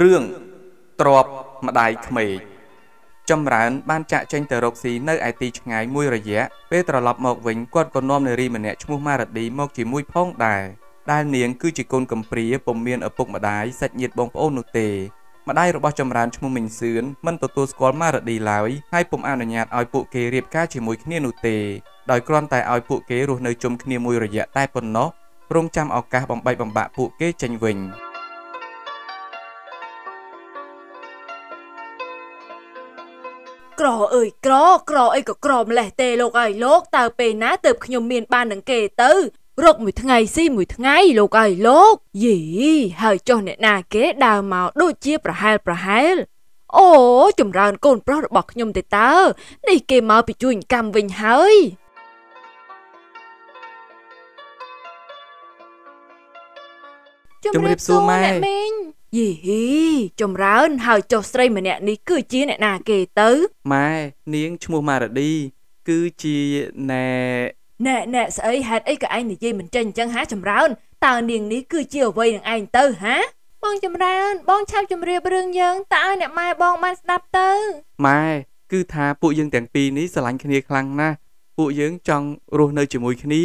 រឿងទ្របម្ដាយក្មេកចម្រើនបានចាក់ចេញទៅរកស៊ីនៅឯទីឆ្ងាយមួយរយៈពេលត្រឡប់មកវិញគាត់ក៏នាំនារីម្នាក់ឈ្មោះម៉ារ៉ាឌីមកជាមួយផងដែរដែលនាងគឺជាកូនកំព្រាពុំមានឪពុកម្ដាយសាច់ញាតិបងប្អូននោះទេម្ដាយរបស់ចម្រើនឈ្មោះមីងសឿនមិនទទួលស្គាល់ម៉ារ៉ាឌីឡើយហើយពុំអនុញ្ញាតឲ្យពួកគេរៀបការជាមួយគ្នានោះទេដោយគ្រាន់តែឲ្យពួកគេរស់នៅជុំគ្នាមួយរយៈតែប៉ុណ្ណោះរងចាំឱកាសបំបីបំបាក់ពួកគេចេញវិញ។ក្រអើយក្រក្រអីក៏ក្រម្លេះទេលោកអើយលោកតើពេលណាទៅខ្ញុំមាន បាននឹងគេទៅរកមួយថ្ងៃស៊ីមួយថ្ងៃលោកអើយលោកយីហើយចុះអ្នកណាគេ ដើរមកដូចជាប្រហែលប្រហែលអូចម្រើនកូនប្រុសរបស់ខ្ញុំទេតើនេះគេមកពីជួយកម្មវិញហើយជំរាបសួរម៉ែមីងយីហ៊ីចម្រើនហើយចុះស្រីម្នាក់នេះគឺជាអ្នកណាគេទៅម៉ែនាងឈ្មោះម៉ារ៉ាឌីគឺជាណែណែណែស្អីហេតុអីក៏ឯងនិយាយមិនចេញអញ្ចឹងហាចម្រើនតើនាងនេះគឺជាអ្វីនឹងឯងទៅហាបងចម្រើន បងឆាប់ជម្រាបរឿងយើងតើឲ្យអ្នកម៉ែបងបានស្ដាប់ទៅម៉ែគឺថាពួកយើងទាំងពីរនេះស្រឡាញ់គ្នាខ្លាំងណាស់ពួកយើងចង់រស់នៅជាមួយគ្នា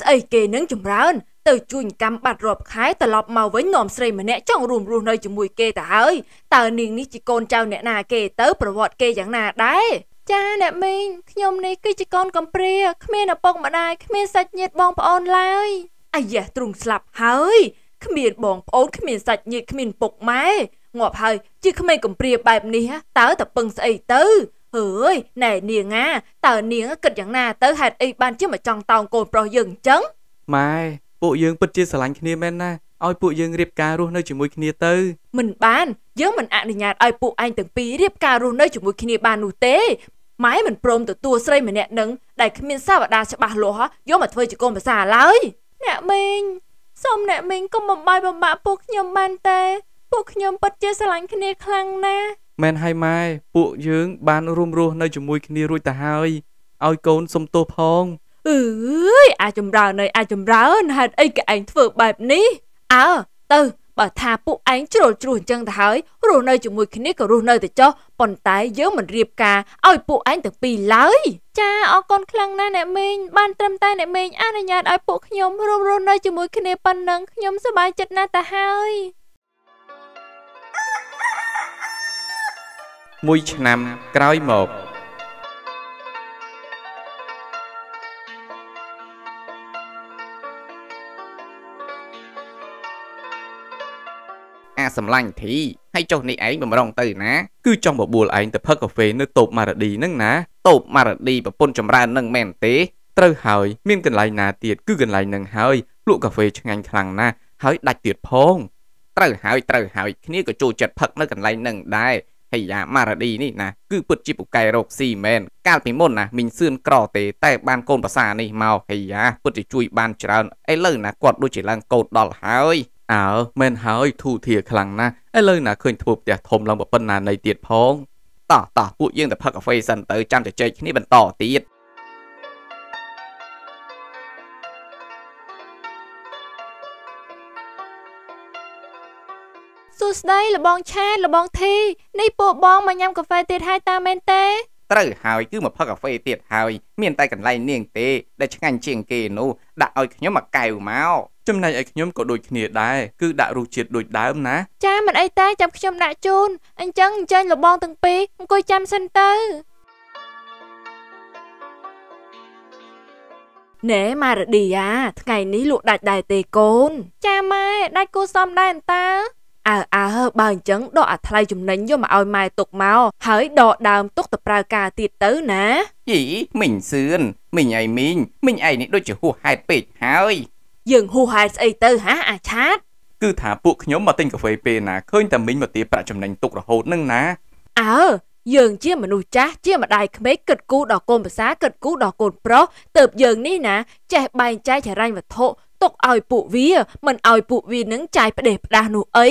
ស្អីគេនឹងចម្រើនទៅជួញកម្មបាត់រាប់ខែត្រឡប់មកវិញនាំស្រីម្នាក់ចង់រួមរស់នៅជាមួយគេទៅហើយតើនាងនេះជាកូនចៅអ្នកណាគេទៅប្រវត្តិគេយ៉ាងណាដែរចាអ្នកមីងខ្ញុំនេះគឺជាកូនកំព្រាគ្មានឪពុកម្ដាយគ្មានសាច់ញាតិបងប្អូនឡើយអាយ៉ាទ្រង់ស្លាប់ហើយគ្មានបងប្អូនគ្មានសាច់ញាតិគ្មានពុកម៉ែងាប់ហើយ ជាក្មេងកំព្រាបែបនេះតើតពឹងស្អីទៅអើយណែនាងអាតើនាងគិតយ៉ាងណាទៅហេតុអីបានជាមកចង់តោងកូនប្រុសយើងអញ្ចឹងម៉ែពួកយើងពិតជាស្រឡាញ់គ្នាមែនណាឲ្យពួកយើងរៀបការរស់នៅជាមួយគ្នាទៅ មិនបានយើងមិនអនុញ្ញាតឲ្យពួកឯងទាំងពីររៀបការរស់នៅជាមួយគ្នាបាននោះទេម៉ែមិនព្រមទទួលស្រីម្នាក់នឹងដែលគ្មានសាវតាច្បាស់លាស់យកមកធ្វើជាកូនប្រសាឡើយអ្នកមីងសូមអ្នកមីងកុំបំបាយបំបាក់ពួកខ្ញុំបានទេពួកខ្ញុំពិតជាស្រឡាញ់គ្នាខ្លាំងណាស់មែនហើយម៉ែពួកយើងបានរួមរស់នៅជាមួយគ្នារួចទៅហើយឲ្យកូនសុំទោសផងអឺយអាចចម្រើនហើយអាចចម្រើនហេតុអីក៏ឯងធ្វើបែបនេះអើទៅបើថាពួកឯងជ្រុលជ្រួសអញ្ចឹងទៅហើយរស់នៅជាមួយគ្នាក៏រស់នៅទៅចុះប៉ុន្តែយើងមិនរៀបការឲ្យពួកឯងទាំងពីរឡើយចាអរគុណខ្លាំងណាស់អ្នកមីងបានត្រឹមតែអ្នកមីងអនុញ្ញាតឲ្យពួកខ្ញុំរួមរស់នៅជាមួយគ្នាប៉ុណ្ណឹងខ្ញុំសប្បាយចិត្តណាស់ទៅហើយមួយឆ្នាំក្រោយមកអាសម្លាញ់ធីហើយចុះនេះឯងបំរុងទៅ ណា គឺចង់បបួលឯងទៅផឹកកាហ្វេនៅតូបម៉ារ៉ាឌីនឹងណាតូបម៉ារ៉ាឌីប្រពន្ធចម្រើននឹងមែនទេត្រូវហើយមានកន្លែងណាទៀតគឺកន្លែងនឹងហើយ លក់កាហ្វេឆ្ងាញ់ខ្លាំងណាស់ហើយដាច់ទៀតផងត្រូវហើយត្រូវហើយគ្នាក៏ចូលចិត្តផឹកនៅកន្លែងនឹងដែរហើយយ៉ាម៉ារ៉ាឌីនេះណាគឺពិតជាពូកែរោគស៊ីមែនកាលពីមុនណាមីងសឿនក្រ ទេ តែបានកូនប្រសានេះមកហើយយ៉ាពិតជាជួយបានច្រើនឥឡូវណាគាត់ដូចជាឡើងកោតដល់ហើយអើមែនហើយធូធាខ្លាំងណាស់ឥឡូវណាឃើញធ្វើផ្ទះធំឡើងប៉ុណ្ណានៃទៀតផងតោះតោះពួកយើងទៅផឹកកាហ្វេសិនទៅចាំជជែកគ្នាបន្តទៀតសួស្តីលបងឆាតលបង ធីនេះពួកបងមកញ៉ាំកាហ្វេទៀតហើយតាមែនទេ ត្រូវហើយ គឺមកផឹកកាហ្វេទៀតហើយមានតែកន្លែងនាងទេដែលឆ្ងាញ់ជាងគេនោះដាក់ឲ្យខ្ញុំមកកែវមកចំណែកឯខ្ញុំក៏ដូចគ្នាដែរគឺដាក់រសជាតិដូចដើមណាចាមិនអីទេចាំខ្ញុំដាក់ជូនអញ្ចឹងអញ្ជើញលបងទាំងពីរអង្គុយចាំសិនទៅណែម៉ារឌីយ៉ាថ្ងៃនេះលក់ដាច់ដែរទេកូនចាម៉ែដាច់គូសំដែរអន្តាអើអើបើអញ្ចឹងដកអាថ្លៃចំណេញយកមកឲ្យម៉ែទុកមកហើយដកដើមទុកទៅប្រើការទៀតទៅណាយីមីងសឿនមីងឯមីងមីងឯនេះដូចជាហួសហេតុពេកហើយយើងហួសហេតុស្អីទៅហាអាឆាតគឺ ថាពួកខ្ញុំមកទិញកាហ្វេពេលណាឃើញតែមីងមកទាប្រាក់ចំណេញទុករហូតនឹងណាអើយើងជាមនុស្សចាស់ជាម្ដាយក្មេកគិតគូដល់កូនប្រសាគិតគូដល់កូនប្រុសទៅបយើងនេះណា ចេះបែងចែកហិរញ្ញវត្ថុទុកឲ្យពួកវាមិនឲ្យពួកវានឹងចាយផ្ដេសផ្ដាសនោះអី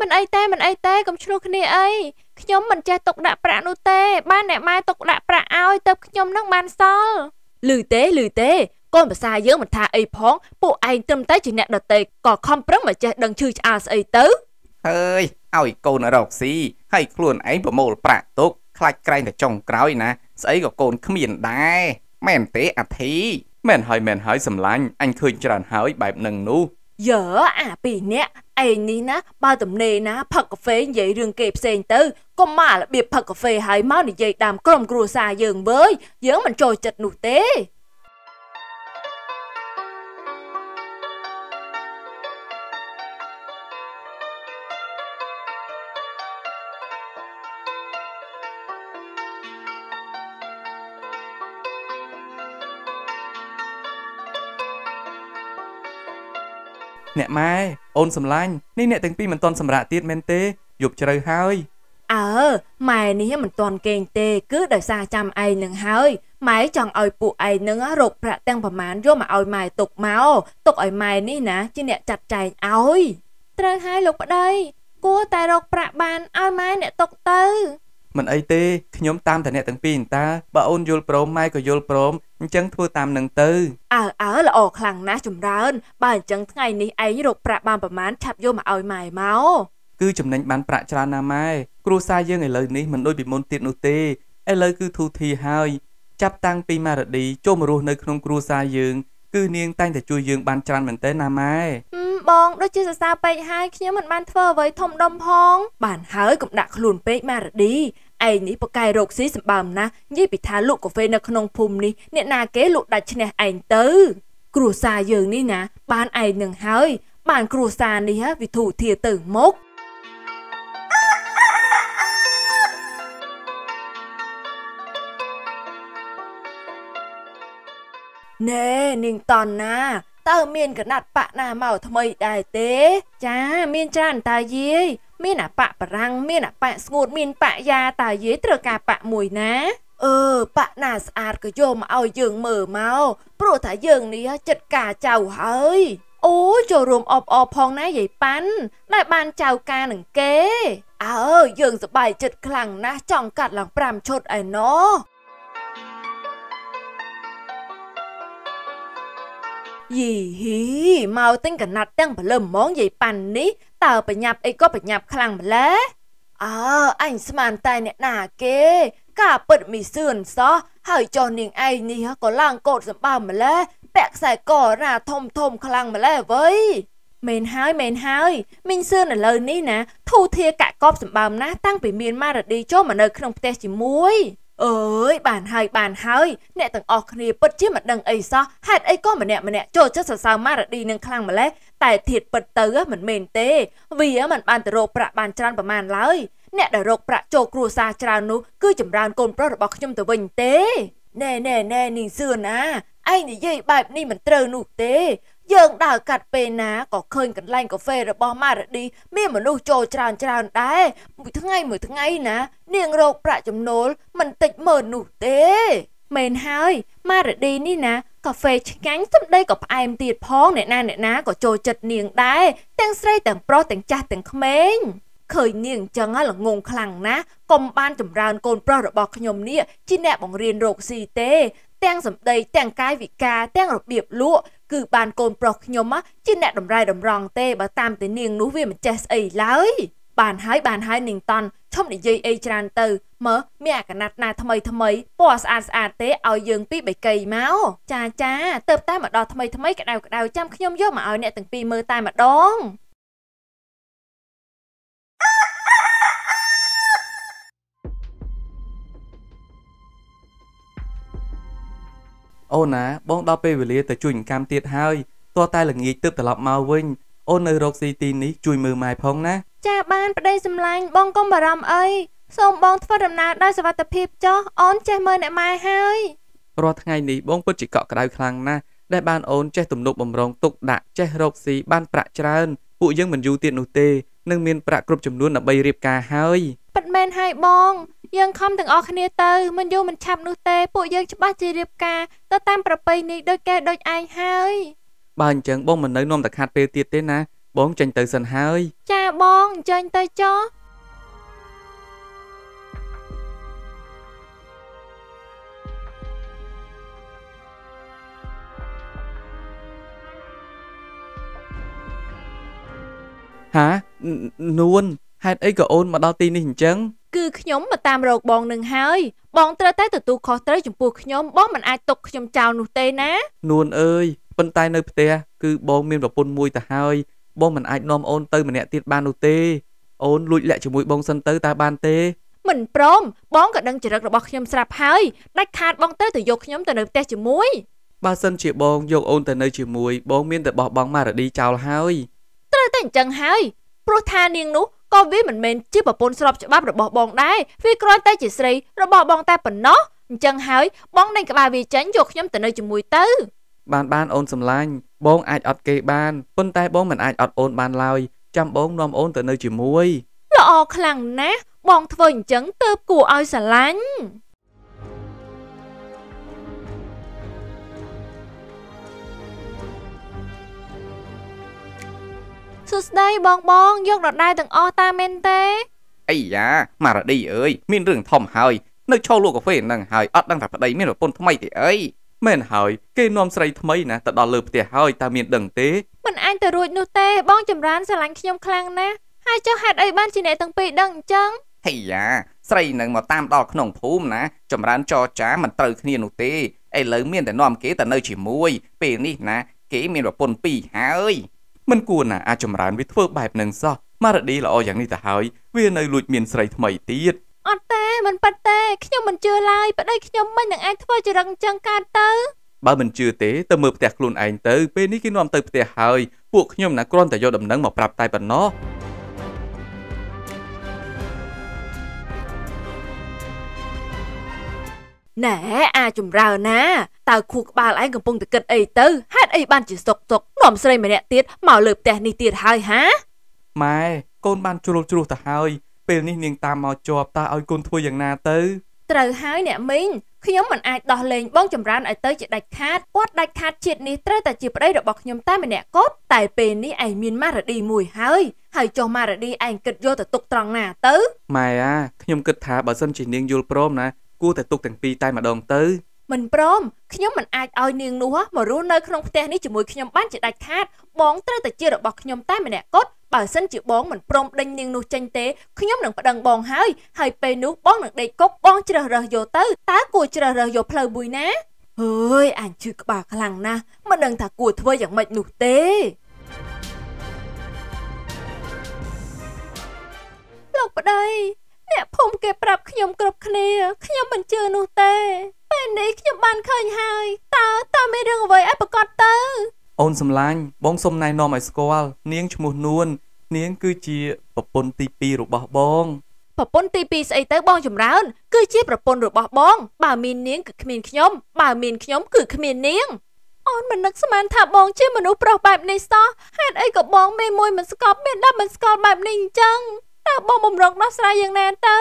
មិនអីទេមិនអីទេកុំឆ្លោះគ្នាអីខ្ញុំមិនចេះទុកដាក់ប្រាក់នោះទេ បានអ្នកម៉ែទុកដាក់ប្រាក់ឲ្យទៅខ្ញុំនឹងបានសល់ឮទេឮទេកូនប្រសាយើងមិនថាអីផងពួកឯងត្រឹមតែជាអ្នកដតេក៏ខំប្រឹងមកចេះដឹងឈឺឆ្អាលស្អីទៅអើយឲ្យកូនរកស៊ីហើយខ្លួនឯងប្រមូលប្រាក់ទុកខ្លាច់ក្រែងតែចុងក្រោយណាស្អីក៏កូនគ្មានដែរមែនទេអាធីមែនហើយមែនហើយសម្លាញ់អញឃើញច្រើនហើយបែបនឹងនោះយើអាពីរនាក់ឯងនេះណាបើទំនេរណាផឹកកាហ្វេនិយាយរឿងគេផ្សេងទៅកុំមករបៀបផឹកកាហ្វេហើយមកនិយាយតាមក្រុមគ្រួសារយើងវើយយើងមិនចូលចិត្តនោះទេអ្នកម៉ែអូនសំឡាញ់នេះអ្នកទាំងពីរមិនតន់សម្រាកទៀតមែនទេយប់ជ្រៅហើយអើម៉ែនេះមិនតន់គេងទេ គឺដោយសារចាំឯងនឹងហើយម៉ែចង់ឲ្យពួកឯងនឹងរកប្រាក់ទាំងប្រមាណយកមកឲ្យម៉ែទុកមកទុកឲ្យម៉ែនេះណាជាអ្នកចាត់ចែងឲ្យត្រូវហើយលោកប្តីគួរតែរកប្រាក់បានឲ្យម៉ែអ្នកទុកទៅ មិនអីទេខ្ញុំតាមតែអ្នកទាំងពីរតាបើអូនយល់ព្រមម៉ែក៏យល់ព្រមអញ្ចឹងធ្វើតាមនឹងទៅអើអើល្អខ្លាំងណាស់ចម្រើនបើអញ្ចឹងថ្ងៃនេះឯងរកប្រាក់បានប្រមាណឆាប់យកមកឲ្យម៉ែមកគឺចំណេញបានប្រាក់ច្រើនណាស់ម៉ែគ្រួសារយើងឥឡូវនេះមិនដូចពីមុនទៀតនោះទេឥឡូវគឺធូរធារហើយចាប់តាំងពីម៉ារ៉ាឌីចូលមករស់នៅក្នុងគ្រួសារយើងគឺនាងតែងតែជួយយើងបានច្រើនមែនទេណាម៉ែបងដូចជាសរសើរពេកហើយខ្ញុំមិនបានធ្វើអ្វីធំដុំផងបានហើយកុំដាក់ខ្លួនពេកម៉ារ៉ាឌីឯងនេះបកាយរោគស៊ីសម្បើមណាស់និយាយពីថាលក់កាហ្វេនៅក្នុងភូមិនេះអ្នកណាគេលក់ដាច់ឈ្នះឯងទៅគ្រួសារយើងនេះណា បានឯងនឹងហើយ បានគ្រួសារនេះវិធូធាទៅមកណែនាងតនណាតើមាន កណាត់បាក់ណាមកថ្មីដែរទេ ចាមានច្រើនតាយាយមានអបៈបរាំងមានអបៈស្ងួតមានបៈយ៉ាតើយាយត្រូវការបៈមួយណាអឺបាក់ណាស្អាតក៏យកមកឲ្យយើងមើលមកព្រោះថាយើងនេះចិត្តការចៅហើយ អូចូលរួមអបអរផងណាយាយប៉ាន់ដែលបានចៅការនឹងគេអើយើងសប្បាយចិត្តខ្លាំងណាស់ចង់កាត់ឡើង5ឈុតឯណោះយីហីមកទិញកណាត់ទាំងព្រលឹមហ្មងយាយប៉ាន់នេះតើប្រញាប់អីក៏ប្រញាប់ខ្លាំងម្ល៉េះអើអញស្មានតែអ្នកណាគេការពិតមីសឿនសោះហើយចុះនាងឯងនេះក៏ឡើងកោតសម្បើម្ល៉េះពាក់ខ្សែកណាធំធំខ្លាំងម្ល៉េះវ៉ៃមែនហើយមែនហើយមីងសឿនឥឡូវនេះណាធូធាកាក់កប់សម្បើមណាស់តាំងពីមានម៉ារ៉ាឌីចូលមកនៅក្នុងផ្ទះជាមួយអើយបានហើយបានហើយអ្នកទាំងអស់គ្នាពិតជាមិនដឹងអីសោះហេតុអីក៏ម្នាក់ម្នាក់ចូលចិត្តសរសើរម៉ារ៉ាឌីនឹងខ្លាំងម្ល៉េះតែធាតពិតទៅមិនមែនទេ វាមិនបានទៅរកប្រាក់បានច្រើនប្រមាណឡើយអ្នកដែលរកប្រាក់ចូលគ្រួសារច្រើននោះគឺចម្រើនកូនប្រុសរបស់ខ្ញុំទៅវិញទេណែណែណែនីសឿនណាឯងនិយាយបែបនេះមិនត្រូវនោះទេ យើងដើរកាត់ពេលណាក៏ឃើញកន្លែងកាហ្វេរបស់ម៉ារ៉ាឌីមានមនុស្សចូលច្រើនច្រើនដែរមួយថ្ងៃមួយថ្ងៃណានាងរកប្រាក់ចំណូលមិនតិចម៉ឺននោះទេមែនហើយម៉ារ៉ាឌីនេះណាកាហ្វេឆ្ងាញ់សម្ដីក៏ផ្អែមទៀតផងអ្នកណាអ្នកណាក៏ចូលចិត្តនាងដែរទាំងស្រីទាំងប្រុសទាំងចាស់ទាំងក្មេងឃើញនាងអញ្ចឹងល្ងងខ្លាំងណាស់កុំបានចម្រើនកូនប្រុសរបស់ខ្ញុំនេះជាអ្នកបង្រៀនរោគស៊ីទេ ទាំងសម្ដីទាំងកាយវិការទាំងរបៀបលក់គឺបានកូនប្រុសខ្ញុំជាអ្នកតម្រៃតម្រង់ទេបើតាមតែនាងនោះវាមិនចេះស្អីឡើយបានហើយបានហើយនាងតន់ឈប់និយាយអីច្រើនទៅមើមានអាកណាត់ណាថ្មីថ្មីពណ៌ស្អាតស្អាតទេឲ្យយើងពីបេកីមកចាចា ទៅតែមកដល់ថ្មីថ្មីក្តៅក្តៅចាំខ្ញុំយកមកឲ្យអ្នកទាំងពីរមើលតែម្ដងអូនណាបងដល់ពេលវេលាទៅជួយកម្មទៀតហើយតោះតែល្ងាចទៅត្រឡប់មកវិញ អូននៅរកស៊ីទីនេះជួយមើលម៉ែផងណាចាបានប្តី សម្លាញ់បងកុំបារម្ភអីសូមបងធ្វើដំណើរដោយសុវត្ថិភាពចុះអូនចេះមើលអ្នកម៉ែហើយរាល់ថ្ងៃនេះបងពិតជាកក់ក្ដៅខ្លាំងណាស់ដែលបានអូនចេះទំនុកបំរុងទុកដាក់ចេះរកស៊ីបានប្រាក់ច្រើនពួកយើងមិនយូរទៀតនោះទេនឹងមានប្រាក់គ្រប់ចំនួនដើម្បីរៀបការហើយពិតមែនហើយបង យើងខំទាំងអស់គ្នាទៅមិនយូរមិនឆាប់នោះទេពួកយើងច្បាស់ជារៀបការទៅតាមប្រពៃណីដូចគេដូចឯងហើយបើអញ្ចឹងបងមិននៅនាំតែខាត់ពេលទៀតទេណាបងចេញទៅសិនហើយចាបងចេញទៅចុះហានួនហេតុអីក៏អូនមកដល់ទីនេះអញ្ចឹងគឺខ្ញុំមកតាមរកបងនឹងហើយ បង ត្រូវតែទទួលខុសត្រូវចំពោះខ្ញុំបងមិនអាចទុកខ្ញុំចោលនោះទេណានួនអើយប៉ុន្តែនៅផ្ទះគឺបង មានប្រពន្ធមួយទៅហើយបងមិនអាចនាំអូនទៅម្នាក់ទៀតបាននោះទេអូនលួចលាក់ជាមួយបងសិនទៅតើបានទេ មិនព្រមបងក៏ដឹងចរិតរបស់ខ្ញុំស្រាប់ហើយដាច់ខាតបងត្រូវទៅយកខ្ញុំទៅនៅផ្ទះជាមួយបើសិនជាបងយកអូនទៅនៅជាមួយ បងមានតែបោះបង់ម៉ារ៉ាឌីចោលហើយត្រូវតែអញ្ចឹងហើយព្រោះថានាងនោះក៏វាមិនមែនជាប្រពន្ធស្របច្បាប់របស់បងដែរវាគ្រាន់តែជាស្រីរបស់បងតែប៉ុណ្ណោះអញ្ចឹងហើយ បងដេញក្បាលវាចេញយកខ្ញុំទៅនៅជាមួយទៅ បានបានអូនសំឡាញ់បងអាចអត់គេបានប៉ុន្តែបងមិនអាចអត់អូនបានឡើយចាំបងនាំអូនទៅនៅជាមួយល្អខ្លាំងណាស់បងធ្វើអញ្ចឹងទើបគួរឲ្យស្រឡាញ់សួស្តីបងបងយកដដែលទាំងអស់តាមែនទេអីយ៉ាម៉ារ៉ាឌីអើយមានរឿងធំហើយ នៅឈោលលក់កាហ្វេហ្នឹងហើយអត់ដឹងថាប្តីមានប្រពន្ធថ្មីទេអីមែនហើយគេនាំស្រីថ្មីណាទៅដល់លើផ្ទះហើយតើមានដឹងទេមិនអាចទៅរួចនោះទេបងចម្រើនស្រឡាញ់ខ្ញុំខ្លាំងណាស់ហើយចុះហេតុអីបានជាអ្នកទាំងពីរដឹងអញ្ចឹងហីយ៉ាស្រីនឹងមកតាមដល់ក្នុងភូមិណាចម្រើនចរចាមិនត្រូវគ្នានោះទេឥឡូវមានតែនាំគេទៅនៅជាមួយ ពេលនេះណាគេមានប្រពន្ធពីរហើយមិនគួរណាអាចចម្រើនវាធ្វើបែបនឹងសោះម៉ារ៉ាឌីល្អយ៉ាងនេះទៅហើយវានៅលួចមានស្រីថ្មីទៀតអត់ទេមិនប៉ាត់ទេខ្ញុំមិនជឿឡើយប្តីខ្ញុំមិននឹងអាចធ្វើចរិតអញ្ចឹងកើតទៅបើមិនជឿទេទៅមើលផ្ទះខ្លួនឯងទៅ ពេលនេះគេនាំទៅផ្ទះហើយ ពួកខ្ញុំណាគ្រាន់តែយកដំណឹងមកប្រាប់តែប៉ុណ្ណោះណែអាចំរើណាតើខួរក្បាលឯងកំពុងតែគិតអីទៅហេតុអីបានជាសុកសុកនាំស្រីម្នាក់ទៀតមកលើផ្ទះនេះទៀតហើយហាម៉ែកូនបានជ្រុលជ្រុះទៅហើយពេលនេះនាងតាមមកជាប់តើឲ្យកូនធ្វើយ៉ាងណាទៅត្រូវហើយអ្នកមីងខ្ញុំមិនអាចដោះលែងបងចម្រើនឲ្យទៅជាដាច់ខាតគាត់ដាច់ខាតជាតិនេះត្រូវតែជាប្តីរបស់ខ្ញុំតែម្នាក់គត់តែពេលនេះឯងមានម៉ារ៉ាឌីមួយហើយហើយចុះម៉ារ៉ាឌីឯងគិតយកទៅទុកត្រង់ណាទៅម៉ែអាខ្ញុំគិតថាបើសិនជានាងយល់ព្រមណាគួរតែទុកទាំងពីរតែម្ដងទៅមិនព្រម ខ្ញុំមិនអាចឲ្យនាងនោះមករស់នៅក្នុងផ្ទះនេះជាមួយខ្ញុំបានជាដាច់ខាត បងត្រូវតែជារបស់ខ្ញុំតែម្នាក់គត់បើសិនជាបងមិនព្រមដេញនាងនោះចេញទេខ្ញុំនឹងប្តឹងបងហើយហើយពេលនោះបងនឹងដេកគុកបងជ្រើសរើសយកទៅតើគួរជ្រើសរើសយកផ្លូវមួយណាអើយអញជឿក្បាលខ្លាំងណាស់មិនដឹងថាគួរធ្វើយ៉ាងម៉េចនោះទេលោកប្តីអ្នកភូមិគេប្រាប់ខ្ញុំគ្រប់គ្នាខ្ញុំមិនជឿនោះទេពេលនេះខ្ញុំបានឃើញហើយតើតើមានរឿងអ្វីឲ្យប្រកាសទៅអូនសំឡាញ់បងសុំណែនាំឲ្យស្គាល់នាងឈ្មោះនួននាងគឺជាប្រពន្ធទី2របស់បងប្រពន្ធទី2ស្អីទៅបងចម្រើនគឺជាប្រពន្ធរបស់បងបើមាននាងគឺគ្មានខ្ញុំបើមានខ្ញុំគឺគ្មាននាងអូនមិននឹកស្មានថាបងជាមនុស្សប្រុសបែបនេះសោះហេតុអីក៏បងមេមួយមិនស្កប់មានដល់មិនស្កល់បែបនេះអញ្ចឹងតើបងបំរុងដោះស្រាយយ៉ាងណាទៅ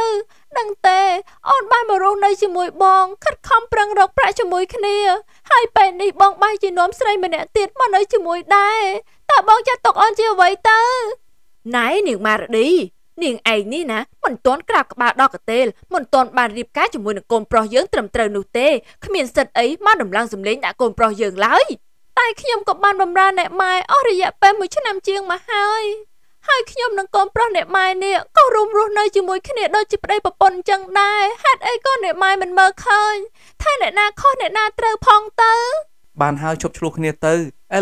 ដឹងទេអូនបានមករស់នៅជាមួយបងខិតខំប្រឹងរកប្រាក់ជាមួយគ្នា ហើយពេលនេះបងបាយជានាំស្រីម្នាក់ទៀតមកនៅជាមួយដែរតើបងចាត់ទុកអូនជាអ្វីទៅណៃនាងម៉ារឌីនាងឯងនេះណាមិនទាន់ក្រាបក្បាលដល់កទេលមិនទាន់បានរៀបការជាមួយនឹងកូនប្រុសយើងត្រឹមត្រូវនោះទេគ្មានសិទ្ធអីមកដំឡើងសម្លេងដាក់កូនប្រុសយើងឡើយតែខ្ញុំក៏បានបំរើអ្នកម៉ែអស់រយៈពេល1ឆ្នាំជាងមកហើយហើយខ្ញុំនឹងកូនប្រុសអ្នកម៉ែនេះក៏រួមរស់នៅជាមួយ គ្នាដូចជាប្តីប្រពន្ធចឹងដែរហេតុអីក៏អ្នកម៉ែមិនមើលឃើញថាអ្នកណាខុសអ្នកណាត្រូវផងទៅបានហើយជប់ឆ្លោះគ្នាទៅឥ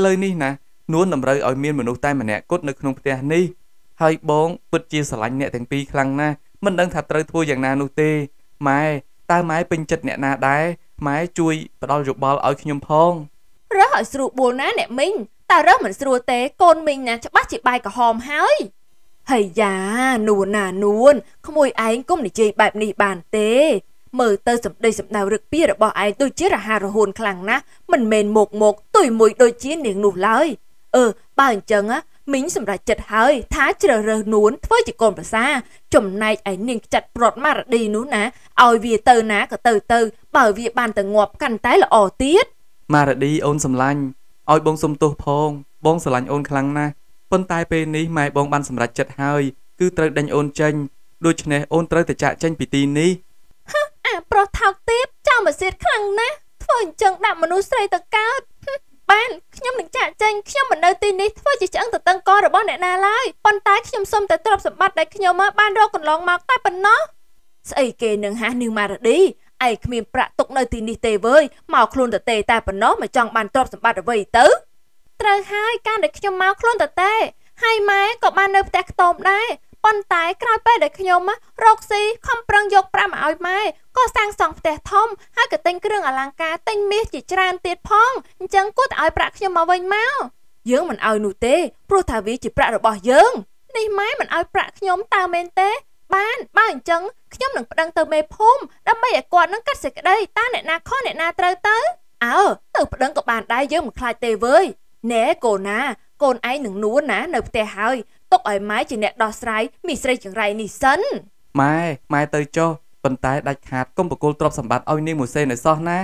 ឡូវនេះណានួនតម្រូវឲ្យមានមនុស្សតែម្នាក់គត់នៅក្នុងផ្ទះនេះហើយបងពិតជាស្រឡាញ់អ្នកទាំងពីរខ្លាំងណាស់មិនដឹងថាត្រូវធ្វើយ៉ាងណានោះទេម៉ែតើម៉ែពេញចិត្តអ្នកណាដែរម៉ែជួយផ្ដល់យោបល់ឲ្យខ្ញុំផងរើសឲ្យស្រួលបួលណា អ្នកមីងតើរើសមិនស្រួលទេកូនមីងណាច្បាស់ជាបាយក្រហមហើយហីយ៉ានួនណានួនក្មួយឯងកុំនិយាយបែបនេះបានទេ មើលទៅសម្ដីសម្ដៅរឹកពីរបស់ឯងដូចជារហ័សរហួនខ្លាំងណាស់មិនមែនមកមកទុយមួយដូចជានាងនោះឡើយអឺបើអញ្ចឹងមីងសម្រេចចិត្តហើយ ថាជ្រើសរើសនួនធ្វើជាកូនប្រសាចំណែកឯនាងចាត់ព្រាត់ម៉ារឌីនោះណាឲ្យវាទៅណាក៏ទៅទៅ បើវាបានតែងាប់កាន់តែល្អទៀតម៉ារឌីអូនសម្លាញ់ឲ្យបងសុំទោសផង បងស្រឡាញ់អូនខ្លាំងណាស់ប៉ុន្តែពេលនេះម៉ែបងបានសម្រេចចិត្តហើយ គឺត្រូវដេញអូនចេញដូច្នេះអូនត្រូវតែចាក់ចេញពីទីនេះអាប្រុសថោកទៀតចោលមកសៀតខ្លាំងណាស់ធ្វើអញ្ចឹងដាក់មនុស្សស្រីទៅកើតបានខ្ញុំនឹងចាក់ចែងខ្ញុំមិននៅទីនេះធ្វើជាឆ្អឹងទៅតឹងករបស់អ្នកណាឡើយប៉ុន្តែខ្ញុំសុំតែទ្រព្យសម្បត្តិដែលខ្ញុំបានរកកន្លងមកតែប៉ុណ្ណោះស្អីគេនឹងហានាងម៉ារ៉ាឌីឯងគ្មានប្រាក់ទុកនៅទីនេះទេវើយមកខ្លួនតទេតែប៉ុណ្ណោះមិនចង់បានទ្រព្យសម្បត្តិអ្វីទៅត្រូវហើយការដែលខ្ញុំមកខ្លួនតទេហើយម៉ែក៏បាននៅផ្ទះខ្ទមដែរប៉ុន្តែក្រោយពេលដែលខ្ញុំរកស៊ីខំប្រឹងយកប្រាក់មកឲ្យម៉ែក៏សាងសង់ផ្ទះធំហើយក៏ទិញគ្រឿងអលង្ការទិញមាសជាច្រើនទៀតផងអញ្ចឹងគួរតែឲ្យប្រាក់ខ្ញុំមកវិញមកយើងមិនឲ្យនោះទេព្រោះថាវាជាប្រាក់របស់យើងនេះម៉ែមិនឲ្យប្រាក់ខ្ញុំតើមែនទេ បានបើអញ្ចឹងខ្ញុំនឹងប្តឹងទៅមេភូមិដើម្បីឲ្យគាត់នឹងកាត់សេចក្តីតើអ្នកណាខុសអ្នកណាត្រូវទៅអើទៅប្តឹងក៏បានដែរយើងមិនខ្លាចទេវើយណែកូនណាកូនឯងនឹងនួនណា នៅផ្ទះហើយទុកឲ្យម៉ែជាអ្នកដោះស្រាយមីស្រីចង្រៃនេះសិនម៉ែម៉ែទៅចុះប៉ុន្តែដាច់ខាតកុំបកគលទ្រព្យសម្បត្តិឲ្យនាងមួយសេនៅសោះណា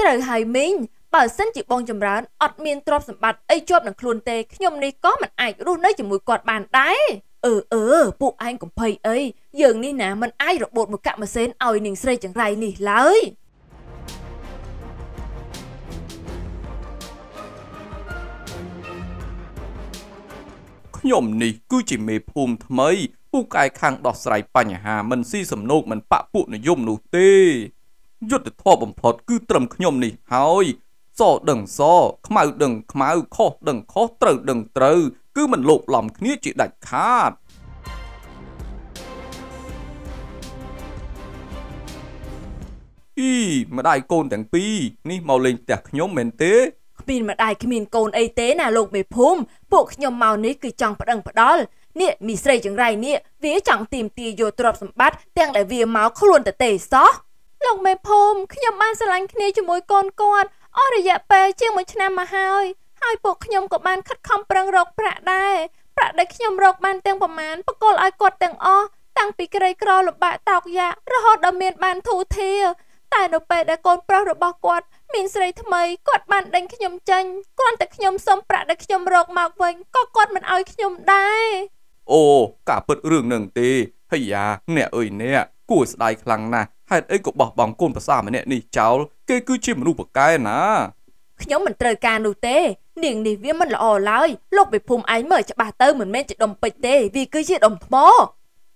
ត្រូវហើយមីងបើសិនជាបងចម្រើនអត់មានទ្រព្យសម្បត្តិអីជាប់នឹងខ្លួនទេខ្ញុំនេះក៏មិនអាចរស់នៅជាមួយគាត់បានដែរអឺអឺពួកឯងកំភៃអីយើងនេះណាមិនអាចរបូតមកកាក់ម៉ាស៊ីនឲ្យនាងស្រីចង្រៃនេះឡើយខ្ញុំនេះគឺជាមេភូមិថ្មីពូកែខាងដោះស្រាយបញ្ហា មិនស៊ីសំណូកមិនបាក់ពួកនិយមនោះទេ យុទ្ធធម៌បំផុតគឺត្រឹមខ្ញុំនេះហើយសដឹងសខ្មៅដឹង ខ្មៅខុសដឹង ខុសត្រូវ ដឹងត្រូវ គឺមិន លោបឡំគ្នាជាដាច់ខាតអ៊ីម្ដាយកូនទាំងពីរនេះមកលេងផ្ទះខ្ញុំមែនទេពីម្ដាយគ្មានកូនអីទេណាលោកមេភូមិពួកខ្ញុំមកនេះគឺចង់ប្តឹងផ្ដាល់នេះមីស្រីចង្រៃនេះវាចង់ទីមទាយកទ្រព្យសម្បត្តិទាំងដែលវាមកខ្លួនទៅទេសោះលោកមេភូមិខ្ញុំបានស្រឡាញ់គ្នាជាមួយកូនគាត់អស់រយៈពេលជាង1ឆ្នាំមកហើយហើយពួកខ្ញុំក៏បានខិតខំប្រឹងរកប្រាក់ដែរប្រាក់ដែលខ្ញុំរកបានទាំងប្រមាណបកលឲ្យគាត់ទាំងអស់តាំងពីក្រីក្រលំបាកតោកយ៉ារហូតដល់មានបានធូធា តែនៅពេលដែលកូនប្រុសរបស់គាត់មានស្រីថ្មីគាត់បានដេញខ្ញុំចេញគ្រាន់តែខ្ញុំសុំប្រាក់ដែលខ្ញុំរកមកវិញក៏គាត់មិនឲ្យខ្ញុំដែរអូការពិតរឿងនឹងទេហីយ៉ាអ្នកអើយអ្នកគួរស្ដាយខ្លាំងណាស់ហេតុអីក៏បោះបង់កូនប្រសាម្នាក់នេះចោល គេគឺជាមនុស្សបកែណាខ្ញុំមិនត្រូវការនោះទេ នាងនេះវាមិនល្អឡើយលោកវិភូមិឯងមើលច្បាស់ទៅមិនមែនជាដុំពេជ្រទេវាគឺជាដុំថ្ម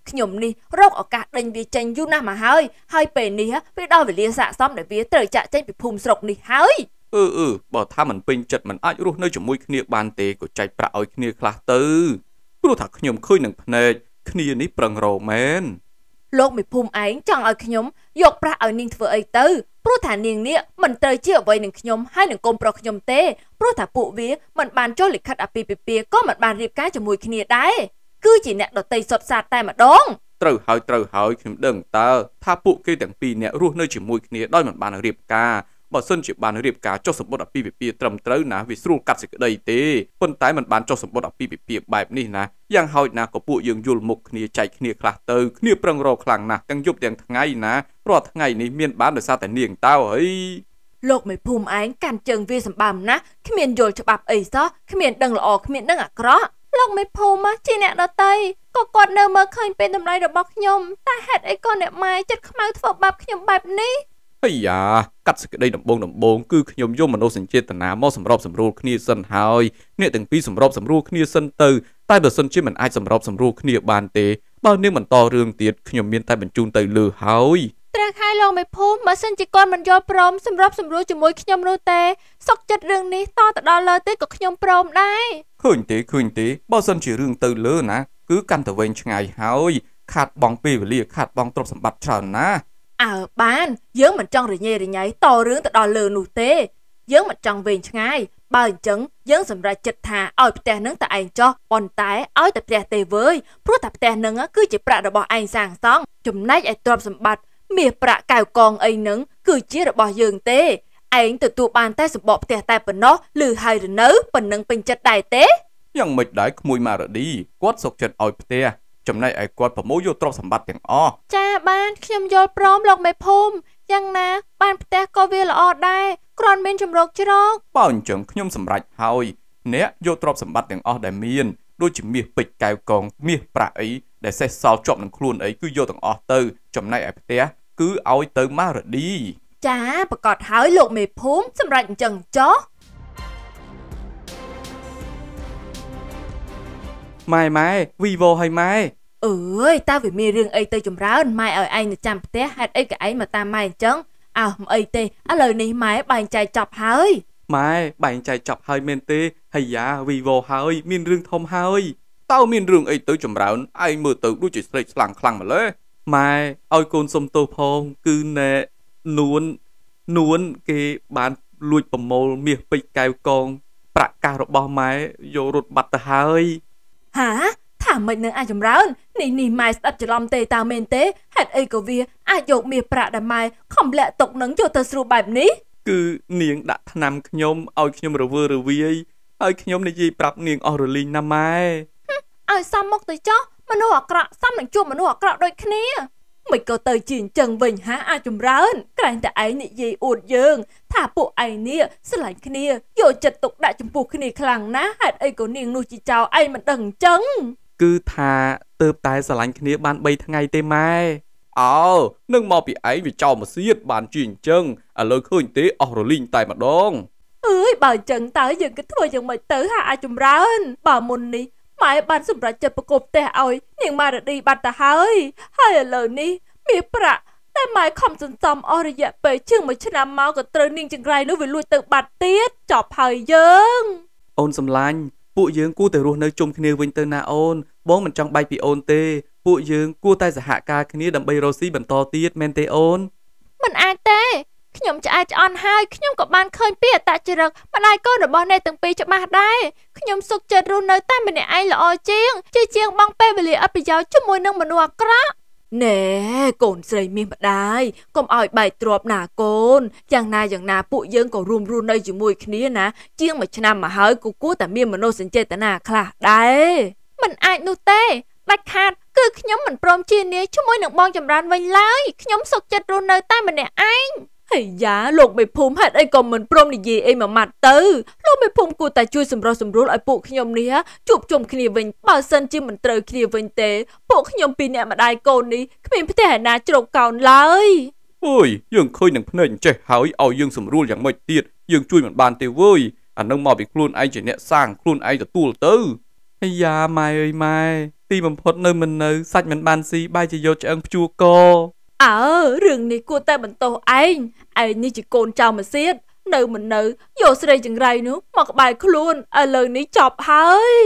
ខ្ញុំនេះរកឱកាសដេញវាចេញយូរណាស់មកហើយហើយពេលនេះវាដល់វេលាស័កសមដែលវាត្រូវចាក់ចេញពីភូមិស្រុកនេះហើយអឺអឺបើថាមិនពេញចិត្តមិនអាចរស់នៅជាមួយគ្នាបានទេក៏ចែកប្រាក់ឲ្យគ្នាខ្លះទៅ ព្រោះថាខ្ញុំឃើញនឹងភ្នែកគ្នានេះប្រឹងរមែនលោកមេភូមិឯងចង់ឲ្យខ្ញុំយកប្រាក់ឲ្យនាងធ្វើអីទៅព្រោះថានាងនេះមិនត្រូវជាអ្វីនឹងខ្ញុំហើយនឹងកូនប្រុសខ្ញុំទេព្រោះថាពួកវា មិនបានចុះលិខិតអាពាហ៍ពិពាហ៍ក៏មិនបានរៀបការជាមួយគ្នាដែរគឺជាអ្នកដតីសុតសាតតែម្ដងត្រូវហើយត្រូវហើយខ្ញុំដឹងតើថាពួកគេទាំងពីរអ្នករស់នៅជាមួយគ្នាដោយមិនបានរៀបការបើសិនជាបានរៀបការចុះសម្បត្តិអពីពិភាត្រឹមត្រូវណាវាស្រួលកាត់សេចក្តីទេប៉ុន្តែมันបានចុះសម្បត្តិអពីពិភាត្របែបនេះណាយ៉ាងហោចណាក៏ពួកយើងយល់មុខគ្នាចែកគ្នាខ្លះទៅគ្នាប្រឹងរកខ្លាំងណាស់ទាំងយប់ទាំងថ្ងៃណារាល់ថ្ងៃនេះមានបានដោយសារតែនាងតើហើយលោកមេភូមិឯងកាន់ជើងវាសម្បើមណាស់គ្មានយល់ច្បាប់អីសោះគ្មានដឹងល្អគ្មានដឹងអាក្រក់លោកមេភូមិជាអ្នកដតីក៏គាត់នៅមើលឃើញពេលតម្លៃរបស់ខ្ញុំតែហេតុអីក៏អ្នកម៉ែចិត្តខ្មៅធ្វើបាបខ្ញុំបែបនេះអីយ៉ាកាត់សេចក្តីដំបងដំបងគឺខ្ញុំយកមនោសញ្ចេតនាមកសម្របសម្រួលគ្នាសិនហើយអ្នកទាំងពីរសម្របសម្រួលគ្នាសិនទៅតែបើសិនជាមិនអាចសម្របសម្រួលគ្នាបានទេបើនាងបន្តរឿងទៀតខ្ញុំមានតែបញ្ជូនទៅលើហើយត្រូវហើយលោកមេភូមិបើសិនជាគាត់មិនយល់ព្រមសម្របសម្រួលជាមួយខ្ញុំនោះទេសុកចិត្តរឿងនេះតទៅដល់លើទៀតក៏ខ្ញុំព្រមដែរឃើញទេឃើញទេបើសិនជារឿងទៅលើណា គឺកាន់តែវែងឆ្ងាយហើយ ខាត់បងពេលវេលាខាត់បងទ្រព្យសម្បត្តិច្រើនណាអើបាន យើងមិនចង់រញ៉េរញ៉ៃតរឿងទៅដល់លើនោះទេយើងមិនចង់វែងឆ្ងាយបើអញ្ចឹងយើងសម្រេចចិត្តថាឲ្យផ្ទះនឹងតែឯងចោះប៉ុន្តែឲ្យតែផ្ទះទេវើយព្រោះតែផ្ទះនឹងគឺជាប្រាក់របស់ឯងសាងសង់ចំណែកឯទ្រព្យសម្បត្តិមាសប្រាក់កៅកងអីនឹងគឺជារបស់យើងទេឯងទទួលបានតែសម្បកផ្ទះតែប៉ុណ្ណោះឬហើយឬនៅប៉ុណ្ណឹងពេញចិត្តដែរទេយ៉ាងម៉េចដែរក្មួយម៉ារ៉ាឌីគាត់សុកចិត្តឲ្យផ្ទះចំណែកឯគាត់ប្រមូលយកទ្រព្យសម្បត្តិទាំងអស់ចាបាន ខ្ញុំយល់ព្រមលោកមេភូមិយ៉ាងណាបានផ្ទះក៏វាល្អដែរគ្រាន់មានជំរកជ្រកបើអញ្ចឹងខ្ញុំសម្រេចហើយ អ្នកយកទ្រព្យសម្បត្តិទាំងអស់ដែលមាន ដូចជាមាសពេជ្រកែវកងមាសប្រាក់អីដែលសេះសល់ជាប់នឹងខ្លួនអីគឺយកទាំងអស់ទៅចំណែកឯផ្ទះគឺឲ្យទៅម៉ារ៉ាឌីចាប្រកាសហើយលោកមេភូមិសម្រាប់អញ្ចឹងចោះម៉ែម៉ែ vivo ហើយម៉ែអើយតើវាមានរឿងអីទៅចម្រើនម៉ែឲ្យឯងនៅចាំផ្ទះហេតុអីក៏ឯងមកតាមម៉ែអញ្ចឹងអោមិនអីទេឥឡូវនេះម៉ែបែងចែកចប់ហើយម៉ែបែងចែកចប់ហើយមែនទេហើយយ៉ា vivo ហើយមានរឿងធំហើយតើមានរឿងអីទៅចម្រើនឯងមើលទៅដូចជាស្រេកស្លាំងខ្លាំងម្ល៉េះម៉ែឲ្យកូនសុំទោសផង គឺណែនួននួនគេបានលួចប្រមូល មាសពេជ្រកែវកង ប្រាក់កាសរបស់ម៉ែយករត់បាត់ទៅហើយ ហាថាមិននឹងអាចចម្រើននេះនេះម៉ែស្ដាប់ច្រឡំទេតាមែនទេហេតុអីក៏វាអាចយកមាសប្រាក់ដែលម៉ែខំលាក់ទុកនឹងយកទៅស្រួលបែបនេះគឺនាងដាក់ថ្នាំខ្ញុំឲ្យខ្ញុំរវើ រវាយហើយខ្ញុំនិយាយប្រាប់នាងអស់រលីងណាម៉ែឲ្យសំមុខទៅចោះមនុស្សអាក្រក់សំនឹងជួបមនុស្សអាក្រក់ដូចគ្នាមិនក៏ទៅជាអញ្ចឹងវិញហា អាចចម្រើនក្រែងតែឯងនិយាយអួតយើងថាពួកឯងនេះស្រឡាញ់គ្នាយកចិត្តទុកដាក់ចំពោះគ្នាខ្លាំងណាស់ហេតុអីក៏នាងនោះជាចោលឯងមិនដឹងអញ្ចឹងគឺថាទើបតែស្រឡាញ់គ្នា បាន3ថ្ងៃទេម៉ែអោនឹងមកពីឯងវាចោលមកសៀតបានជាអញ្ចឹងឥឡូវឃើញទេអស់រលីងតែម្ដងអើយបើអញ្ចឹងតើយើងគិតធ្វើយ៉ាងម៉េចទៅហាអាចចម្រើនបើមុននេះម៉ែបានសម្រេចចិត្តប្រគល់ផ្ទះឲ្យ នាងម៉ារឌីបាត់ទៅហើយហើយឥឡូវនេះមាសប្រាក់តែម៉ែខំសន្សំអស់រយៈពេលជាង1ឆ្នាំមកក៏ត្រូវនាងចង្រៃនោះវាលួចទៅបាត់ទៀតចប់ហើយយើងអូនសំឡាញ់ពួកយើងគួរតែរស់នៅជុំគ្នាវិញទៅណាអូន បងមិនចង់បែកពីអូនទេ ពួកយើងគួរតែសហការគ្នាដើម្បីរកស៊ីបន្តទៀតមែនទេអូនមិនអាចទេខ្ញុំឆ្អែតឆ្អន់ហើយខ្ញុំក៏បានឃើញពីអតចរិតម្ដាយកូនរបស់អ្នកទាំងពីរច្បាស់ដែរខ្ញុំសុខចិត្តរស់នៅតែម្នាក់ឯងល្អជាងជាជាងបងពេលវេលាអត់ប្រយោជន៍ជាមួយនឹងមនុស្សអាក្រក់ណែកូនស្រីមានម្ដាយកុំឲ្យបែកទ្របណាកូនយ៉ាងណាយ៉ាងណាពួកយើងក៏រួមរស់នៅជាមួយគ្នាណាជាងមួយឆ្នាំមកហើយគូគួរតែមានមនោសញ្ចេតនាខ្លះដែរមិនអាចនោះទេដាច់ខាតគឺខ្ញុំមិនព្រមជានាយជាមួយនឹងបងចម្រើនវិញឡើយខ្ញុំសុខចិត្តរស់នៅតែម្នាក់ឯងហីយ៉ាលោកមេភូមិហេតុអីក៏មិនព្រមនិយាយអីមួយម៉ាត់ទៅលោកមេភូមិគួរតែជួយសម្រុះសម្រួលឲ្យពួកខ្ញុំនេះជួបជុំគ្នាវិញបើសិនជាមិនត្រូវគ្នាវិញទេពួកខ្ញុំពីរអ្នកម្ដាយកូននេះគ្មានផ្ទះឯណាជ្រកកោនឡើយអូយយើងឃើញនឹងភ្នែកអញ្ចេះហើយឲ្យយើងសម្រួលយ៉ាងម៉េចទៀតយើងជួយមិនបានទេវើយអានឹងមកពីខ្លួនឯងជាអ្នកសាងខ្លួនឯងទទួលទៅអីយ៉ាម៉ែអើយម៉ែទីបំផុតនៅមិននៅសាច់មិនបានស៊ីបាយជាយកឆ្អឹងព្យួរកអើរឿងនេះគួរតែបន្ទោសឯងឯងនេះជាកូនចៅមកសៀតនៅមិននៅយកស្រីចង្រៃនោះមកក្បែរខ្លួនឥឡូវនេះចប់ហើយ